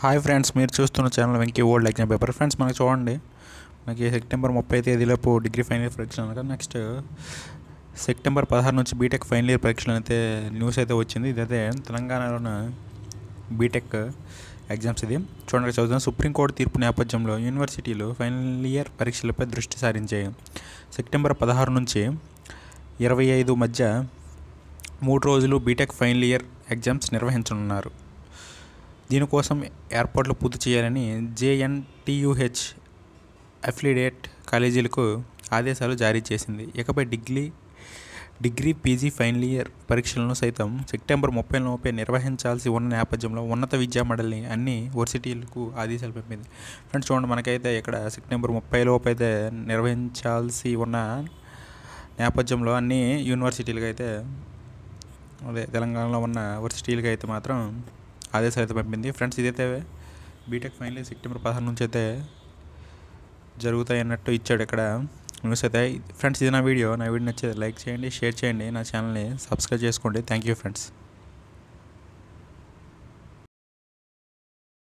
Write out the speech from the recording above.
hi friends మీరు చూస్తున్న channel Venky old exam paper friends మనకి చూడండి మనకి సెప్టెంబర్ ముప్పై తేదీలోపు డిగ్రీ ఫైనల్ ఇయర్ పరీక్షలు అనగా నెక్స్ట్ సెప్టెంబర్ పదహారు నుంచి బీటెక్ ఫైనల్ ఇయర్ పరీక్షలు అయితే న్యూస్ అయితే వచ్చింది ఇదైతే తెలంగాణలోని బీటెక్ ఎగ్జామ్స్ ఇది చూడండి చదువుతాం సుప్రీంకోర్టు తీర్పు నేపథ్యంలో యూనివర్సిటీలు ఫైనల్ ఇయర్ పరీక్షలపై దృష్టి సారించాయి సెప్టెంబర్ పదహారు నుంచి ఇరవై ఐదు మధ్య మూడు రోజులు బీటెక్ ఫైనల్ ఇయర్ ఎగ్జామ్స్ నిర్వహించనున్నారు దీనికోసం ఏర్పాట్లు పూర్తి చేయాలని జేఎన్టీయూహెచ్ అఫిలియేట్ కాలేజీలకు ఆదేశాలు జారీ చేసింది ఇకపై degree degree PG final year పరీక్షలను సైతం సెప్టెంబర్ ముప్పై లోపే నిర్వహించాల్సి ఉన్న నేపథ్యంలో ఉన్నత విద్యా మండలిని అన్ని వర్సిటీలకు ఆదేశాలు పంపింది ఫ్రెండ్స్ చూడండి మనకైతే ఇక్కడ సెప్టెంబర్ ముప్పై లోపు అయితే నిర్వహించాల్సి ఉన్న నేపథ్యంలో అన్ని యూనివర్సిటీలకైతే అదే తెలంగాణలో ఉన్న వర్సిటీలకైతే మాత్రం ఆదేశాలు అయితే పంపింది ఫ్రెండ్స్ ఇదైతే బీటెక్ ఫైనల్ సెప్టెంబర్ పదహారు నుంచి అయితే జరుగుతాయి అన్నట్టు ఇచ్చాడు ఇక్కడ న్యూస్ అయితే ఫ్రెండ్స్ ఇది నా వీడియో నా వీడియో నచ్చేది లైక్ చేయండి షేర్ చేయండి నా ఛానల్ని సబ్స్క్రైబ్ చేసుకోండి థ్యాంక్ యూ ఫ్రెండ్స్